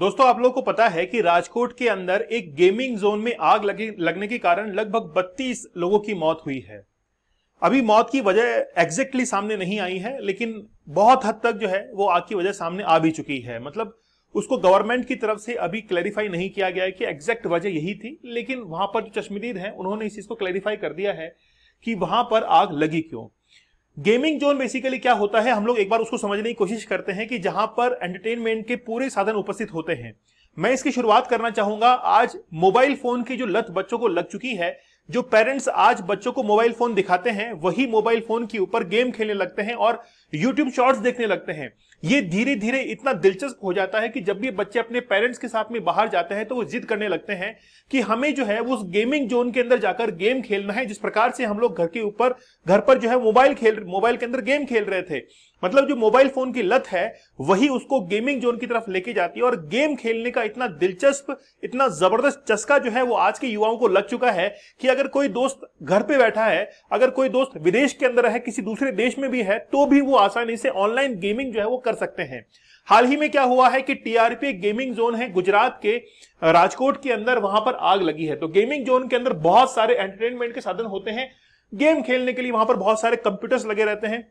दोस्तों आप लोगों को पता है कि राजकोट के अंदर एक गेमिंग जोन में आग लगे लगने के कारण लगभग 32 लोगों की मौत हुई है अभी मौत की वजह एग्जैक्टली सामने नहीं आई है लेकिन बहुत हद तक जो है वो आग की वजह सामने आ भी चुकी है मतलब उसको गवर्नमेंट की तरफ से अभी क्लैरिफाई नहीं किया गया है कि एग्जैक्ट वजह यही थी लेकिन वहां पर जो चश्मदीद हैं उन्होंने इस चीज को क्लैरिफाई कर दिया है कि वहां पर आग लगी क्यों गेमिंग जोन बेसिकली क्या होता है हम लोग एक बार उसको समझने की कोशिश करते हैं कि जहां पर एंटरटेनमेंट के पूरे साधन उपस्थित होते हैं मैं इसकी शुरुआत करना चाहूंगा आज मोबाइल फोन की जो लत बच्चों को लग चुकी है जो पेरेंट्स आज बच्चों को मोबाइल फोन दिखाते हैं वही मोबाइल फोन के ऊपर गेम खेलने लगते हैं और यूट्यूब शॉर्ट्स देखने लगते हैं ये धीरे धीरे इतना दिलचस्प हो जाता है कि जब भी बच्चे अपने पेरेंट्स के साथ में बाहर जाते हैं तो वो जिद करने लगते हैं कि हमें जो है उस गेमिंग जोन के अंदर जाकर गेम खेलना है जिस प्रकार से हम लोग घर के ऊपर घर पर जो है मोबाइल खेल मोबाइल के अंदर गेम खेल रहे थे मतलब जो मोबाइल फोन की लत है वही उसको गेमिंग जोन की तरफ लेके जाती है और गेम खेलने का इतना दिलचस्प इतना जबरदस्त चस्का जो है वो आज के युवाओं को लग चुका है कि अगर कोई दोस्त घर पे बैठा है अगर कोई दोस्त विदेश के अंदर है किसी दूसरे देश में भी है तो भी वो आसानी से ऑनलाइन गेमिंग जो है वो कर सकते हैं हाल ही में क्या हुआ है कि टीआरपी गेमिंग जोन है गुजरात के राजकोट के अंदर वहां पर आग लगी है तो गेमिंग जोन के अंदर बहुत सारे एंटरटेनमेंट के साधन होते हैं गेम खेलने के लिए वहां पर बहुत सारे कंप्यूटर्स लगे रहते हैं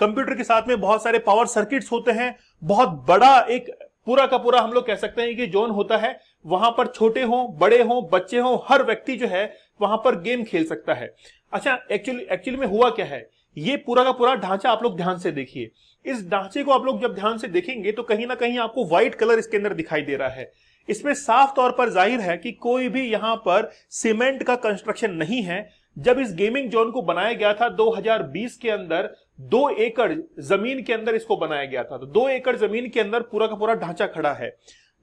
कंप्यूटर के साथ में बहुत सारे पावर सर्किट्स होते हैं बहुत बड़ा एक पूरा का पूरा हम लोग कह सकते हैं कि जोन होता है वहां पर छोटे हों बड़े हों बच्चे हों हर व्यक्ति जो है वहां पर गेम खेल सकता है अच्छा एक्चुअली एक्चुअली में हुआ क्या है ये पूरा का पूरा ढांचा आप लोग ध्यान से देखिए इस ढांचे को आप लोग जब ध्यान से देखेंगे तो कहीं ना कहीं आपको व्हाइट कलर इसके अंदर दिखाई दे रहा है इसमें साफ तौर पर जाहिर है कि कोई भी यहां पर सीमेंट का कंस्ट्रक्शन नहीं है जब इस गेमिंग जोन को बनाया गया था 2020 के अंदर दो एकड़ जमीन के अंदर इसको बनाया गया था तो दो एकड़ जमीन के अंदर पूरा का पूरा ढांचा खड़ा है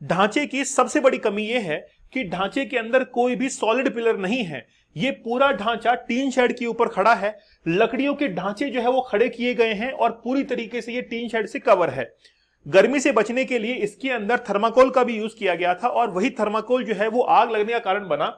ढांचे की सबसे बड़ी कमी यह है कि ढांचे के अंदर कोई भी सॉलिड पिलर नहीं है ये पूरा ढांचा टीन शेड के ऊपर खड़ा है लकड़ियों के ढांचे जो है वो खड़े किए गए हैं और पूरी तरीके से ये टीन शेड से कवर है गर्मी से बचने के लिए इसके अंदर थर्माकोल का भी यूज किया गया था और वही थर्माकोल जो है वो आग लगने का कारण बना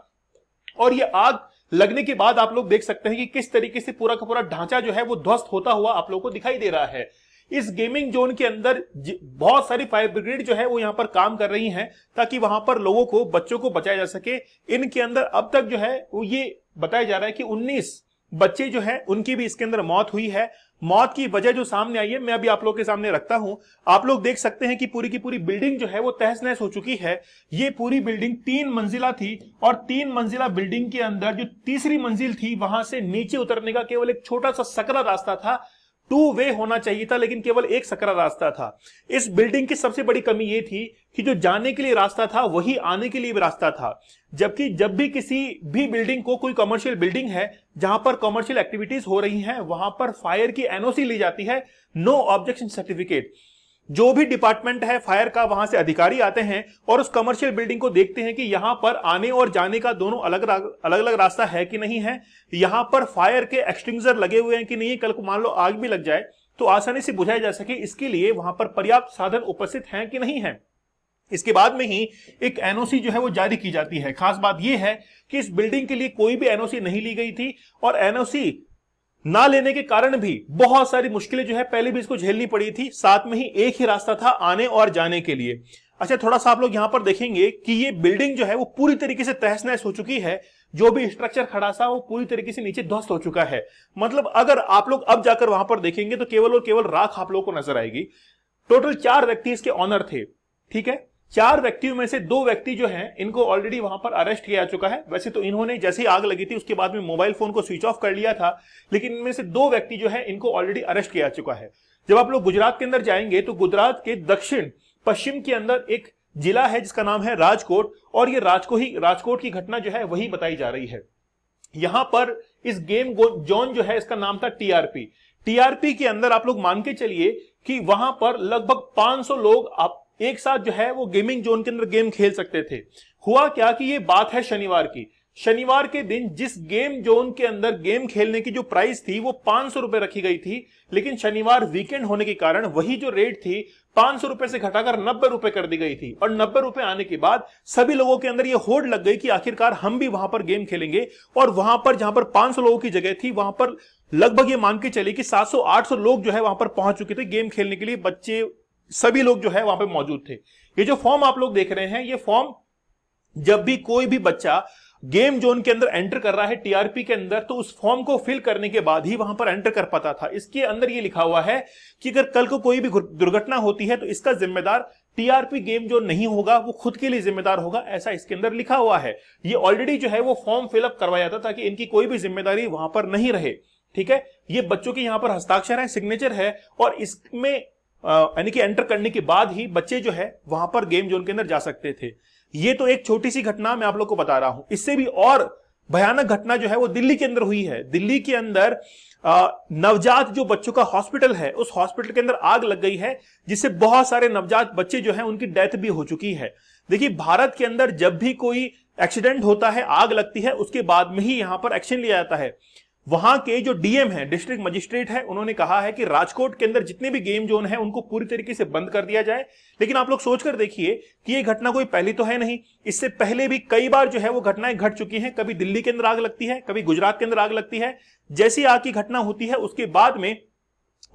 और ये आग लगने के बाद आप लोग देख सकते हैं कि किस तरीके से पूरा का पूरा ढांचा जो है वो ध्वस्त होता हुआ आप लोग को दिखाई दे रहा है इस गेमिंग जोन के अंदर बहुत सारी फायर ब्रिगेड जो है वो यहाँ पर काम कर रही हैं ताकि वहां पर लोगों को बच्चों को बचाया जा सके इनके अंदर अब तक जो है वो ये बताया जा रहा है कि 19 बच्चे जो है उनकी भी इसके अंदर मौत हुई है मौत की वजह जो सामने आई है मैं अभी आप लोग के सामने रखता हूं आप लोग देख सकते हैं कि पूरी की पूरी बिल्डिंग जो है वो तहस नहस हो चुकी है ये पूरी बिल्डिंग तीन मंजिला थी और तीन मंजिला बिल्डिंग के अंदर जो तीसरी मंजिल थी वहां से नीचे उतरने का केवल एक छोटा सा सकरा रास्ता था टू वे होना चाहिए था लेकिन केवल एक सकरा रास्ता था इस बिल्डिंग की सबसे बड़ी कमी ये थी कि जो जाने के लिए रास्ता था वही आने के लिए भी रास्ता था जबकि जब भी किसी भी बिल्डिंग को कोई कमर्शियल बिल्डिंग है जहां पर कमर्शियल एक्टिविटीज हो रही हैं वहां पर फायर की एनओसी ली जाती है नो ऑब्जेक्शन सर्टिफिकेट जो भी डिपार्टमेंट है फायर का वहां से अधिकारी आते हैं और उस कमर्शियल बिल्डिंग को देखते हैं कि यहां पर आने और जाने का दोनों अलग अलग अलग रास्ता है कि नहीं है यहां पर फायर के एक्सटिंगजर लगे हुए हैं कि नहीं कल को मान लो आग भी लग जाए तो आसानी से बुझाया जा सके इसके लिए वहां पर पर्याप्त साधन उपस्थित हैं कि नहीं है इसके बाद में ही एक एनओसी जो है वो जारी की जाती है खास बात यह है कि इस बिल्डिंग के लिए कोई भी एनओसी नहीं ली गई थी और एनओसी ना लेने के कारण भी बहुत सारी मुश्किलें जो है पहले भी इसको झेलनी पड़ी थी साथ में ही एक ही रास्ता था आने और जाने के लिए अच्छा थोड़ा सा आप लोग यहां पर देखेंगे कि ये बिल्डिंग जो है वो पूरी तरीके से तहस नहस हो चुकी है जो भी स्ट्रक्चर खड़ा सा वो पूरी तरीके से नीचे ध्वस्त हो चुका है मतलब अगर आप लोग अब जाकर वहां पर देखेंगे तो केवल और केवल राख आप लोगों को नजर आएगी टोटल चार व्यक्ति इसके ऑनर थे ठीक है चार व्यक्तियों में से दो व्यक्ति जो हैं इनको ऑलरेडी वहां पर अरेस्ट किया जा चुका है वैसे तो इन्होंने जैसे ही आग लगी थी उसके बाद में मोबाइल फोन को स्विच ऑफ कर लिया था लेकिन इनमें से दो व्यक्ति जो है इनको ऑलरेडी अरेस्ट किया जा चुका है जब आप लोग गुजरात के अंदर जाएंगे तो गुजरात के दक्षिण पश्चिम के अंदर एक जिला है जिसका नाम है राजकोट और ये राजकोट ही राजकोट की घटना जो है वही बताई जा रही है यहां पर इस गेम जोन जो है इसका नाम था टीआरपी टीआरपी के अंदर आप लोग मान के चलिए कि वहां पर लगभग 500 लोग आप एक साथ जो है वो गेमिंग जोन के अंदर गेम खेल सकते थे हुआ क्या कि ये बात है शनिवार की शनिवार के दिन जिस गेम जोन के अंदर गेम खेलने की जो प्राइस थी वो पांच सौ रुपए रखी गई थी लेकिन शनिवार वीकेंड होने के कारण वही जो रेट थी पांच सौ रुपए से घटाकर नब्बे रुपए कर दी गई थी और नब्बे रुपए आने के बाद सभी लोगों के अंदर ये होड़ लग गई कि आखिरकार हम भी वहां पर गेम खेलेंगे और वहां पर जहां पर पांच सौ लोगों की जगह थी वहां पर लगभग ये मान के चले कि 700-800 लोग जो है वहां पर पहुंच चुके थे गेम खेलने के लिए बच्चे सभी लोग जो है वहां पे मौजूद थे ये जो फॉर्म आप लोग देख रहे हैं ये फॉर्म जब भी कोई भी बच्चा गेम जोन के अंदर एंटर कर रहा है टीआरपी के अंदर तो उस फॉर्म को फिल करने के बाद ही वहां पर एंटर कर पाता था इसके अंदर ये लिखा हुआ है कि अगर कल को कोई भी दुर्घटना होती है तो इसका जिम्मेदार टीआरपी गेम जोन नहीं होगा वो खुद के लिए जिम्मेदार होगा ऐसा इसके अंदर लिखा हुआ है ये ऑलरेडी जो है वो फॉर्म फिलअप करवाया जाता ताकि इनकी कोई भी जिम्मेदारी वहां पर नहीं रहे ठीक है ये बच्चों के यहां पर हस्ताक्षर है सिग्नेचर है और इसमें यानी कि एंटर करने के बाद ही बच्चे जो है वहां पर गेम जोन के अंदर जा सकते थे ये तो एक छोटी सी घटना मैं आप लोग को बता रहा हूं इससे भी और भयानक घटना जो है वो दिल्ली के अंदर हुई है दिल्ली के अंदर नवजात जो बच्चों का हॉस्पिटल है उस हॉस्पिटल के अंदर आग लग गई है जिससे बहुत सारे नवजात बच्चे जो है उनकी डेथ भी हो चुकी है देखिए भारत के अंदर जब भी कोई एक्सीडेंट होता है आग लगती है उसके बाद में ही यहां पर एक्शन लिया जाता है वहां के जो डीएम है डिस्ट्रिक्ट मजिस्ट्रेट है उन्होंने कहा है कि राजकोट के अंदर जितने भी गेम जोन है उनको पूरी तरीके से बंद कर दिया जाए लेकिन आप लोग सोचकर देखिए कि यह घटना कोई पहली तो है नहीं इससे पहले भी कई बार जो है वो घटनाएं घट चुकी हैं कभी दिल्ली के अंदर आग लगती है कभी गुजरात के अंदर आग लगती है जैसी आग की घटना होती है उसके बाद में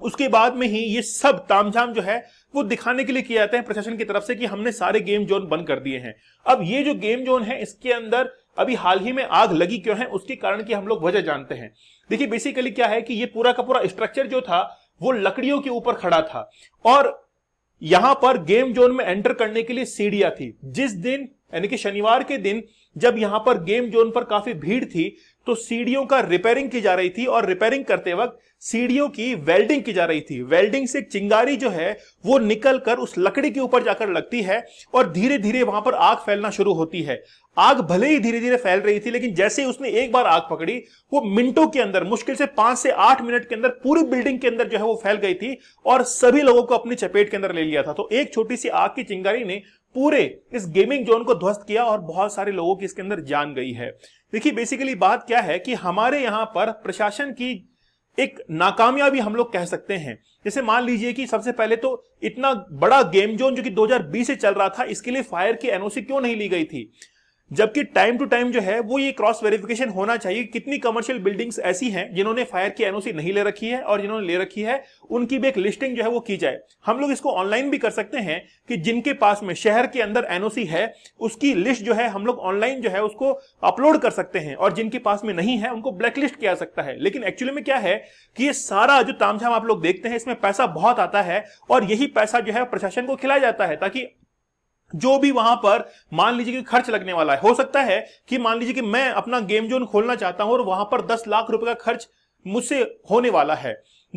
उसके बाद में ही ये सब तामझाम जो है वो दिखाने के लिए किया जाता है प्रशासन की तरफ से कि हमने सारे गेम जोन बंद कर दिए हैं अब ये जो गेम जोन है इसके अंदर अभी हाल ही में आग लगी क्यों है उसके कारण की हम लोग वजह जानते हैं देखिए बेसिकली क्या है कि ये पूरा का पूरा स्ट्रक्चर जो था वो लकड़ियों के ऊपर खड़ा था और यहां पर गेम जोन में एंटर करने के लिए सीढ़ियां थी जिस दिन यानी कि शनिवार के दिन जब यहां पर गेम जोन पर काफी भीड़ थी तो सीढ़ियों का रिपेयरिंग की जा रही थी और रिपेयरिंग करते वक्त सीढ़ियों की वेल्डिंग की जा रही थी वेल्डिंग से चिंगारी जो है वो निकल कर उस लकड़ी के ऊपर जाकर लगती है और धीरे धीरे वहां पर आग फैलना शुरू होती है आग भले ही धीरे धीरे फैल रही थी लेकिन जैसे ही उसने एक बार आग पकड़ी वो मिनटों के अंदर मुश्किल से पांच से आठ मिनट के अंदर पूरी बिल्डिंग के अंदर जो है वो फैल गई थी और सभी लोगों को अपनी चपेट के अंदर ले लिया था तो एक छोटी सी आग की चिंगारी ने पूरे इस गेमिंग जोन को ध्वस्त किया और बहुत सारे लोगों की इसके अंदर जान गई है देखिए बेसिकली बात क्या है कि हमारे यहां पर प्रशासन की एक नाकामयाबी हम लोग कह सकते हैं जैसे मान लीजिए कि सबसे पहले तो इतना बड़ा गेम जोन जो कि 2020 से चल रहा था इसके लिए फायर की एनओसी क्यों नहीं ली गई थी जबकि टाइम टू टाइम जो है वो ये क्रॉस वेरिफिकेशन होना चाहिए कितनी कमर्शियल बिल्डिंग्स ऐसी हैं जिन्होंने फायर की एनओसी नहीं ले रखी है और जिन्होंने ले रखी है उनकी भी एक लिस्टिंग जो है वो की जाए हम लोग इसको ऑनलाइन भी कर सकते हैं कि जिनके पास में शहर के अंदर एनओसी है उसकी लिस्ट जो है हम लोग ऑनलाइन जो है उसको अपलोड कर सकते हैं और जिनके पास में नहीं है उनको ब्लैकलिस्ट किया सकता है लेकिन एक्चुअली में क्या है कि ये सारा जो तामझाम आप लोग देखते हैं इसमें पैसा बहुत आता है और यही पैसा जो है प्रशासन को खिलाया जाता है ताकि जो भी वहां पर मान लीजिए कि खर्च लगने वाला है हो सकता है कि मान लीजिए कि मैं अपना गेम जोन खोलना चाहता हूं और वहां पर दस लाख रुपए का खर्च मुझसे होने वाला है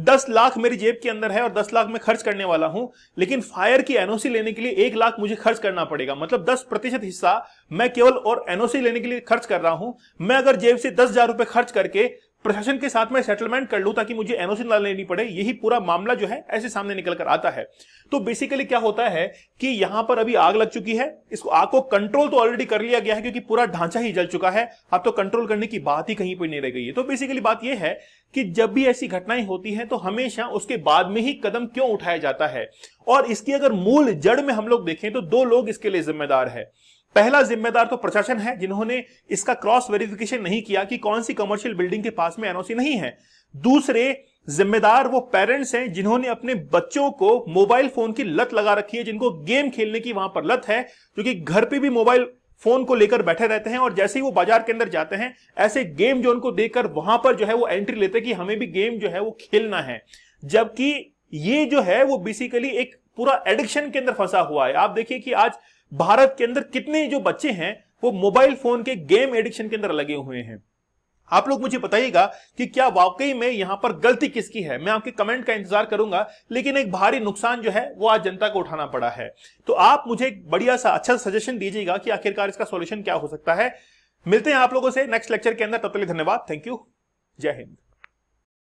दस लाख मेरी जेब के अंदर है और दस लाख मैं खर्च करने वाला हूं लेकिन फायर की एनओसी लेने के लिए एक लाख मुझे खर्च करना पड़ेगा मतलब दस प्रतिशत हिस्सा मैं केवल और एनओसी लेने के लिए खर्च कर रहा हूं मैं अगर जेब से दस हजार रुपए खर्च करके प्रशासन के साथ मैं सेटलमेंट कर लूं ताकि मुझे एनओसी ना लेनी पड़े यही पूरा मामला जो है ऐसे सामने निकल कर आता है तो बेसिकली क्या होता है कि यहां पर अभी आग लग चुकी है इसको आग को कंट्रोल तो ऑलरेडी कर लिया गया है क्योंकि पूरा ढांचा ही जल चुका है अब तो कंट्रोल करने की बात ही कहीं पर नहीं रह गई है तो बेसिकली बात यह है कि जब भी ऐसी घटनाएं होती हैं तो हमेशा उसके बाद में ही कदम क्यों उठाया जाता है और इसकी अगर मूल जड़ में हम लोग देखें तो दो लोग इसके लिए जिम्मेदार है पहला जिम्मेदार तो प्रशासन है जिन्होंने इसका क्रॉस वेरिफिकेशन नहीं किया कि कौन सी कमर्शियल बिल्डिंग के पास में एनओसी नहीं है दूसरे जिम्मेदार वो पेरेंट्स हैं जिन्होंने अपने बच्चों को मोबाइल फोन की लत लगा रखी है जिनको गेम खेलने की वहां पर लत है क्योंकि घर पे भी मोबाइल फोन को लेकर बैठे रहते हैं और जैसे ही वो बाजार के अंदर जाते हैं ऐसे गेम जोन को देकर वहां पर जो है वो एंट्री लेते कि हमें भी गेम जो है वो खेलना है जबकि ये जो है वो बेसिकली एक पूरा एडिक्शन के अंदर फंसा हुआ है आप देखिए कि आज भारत के अंदर कितने जो बच्चे हैं वो मोबाइल फोन के गेम एडिक्शन के अंदर लगे हुए हैं आप लोग मुझे बताइएगा कि क्या वाकई में यहां पर गलती किसकी है मैं आपके कमेंट का इंतजार करूंगा लेकिन एक भारी नुकसान जो है वो आज जनता को उठाना पड़ा है तो आप मुझे एक बढ़िया सा अच्छा सजेशन दीजिएगा कि आखिरकार इसका सोल्यूशन क्या हो सकता है मिलते हैं आप लोगों से नेक्स्ट लेक्चर के अंदर तब तक धन्यवाद थैंक यू जय हिंद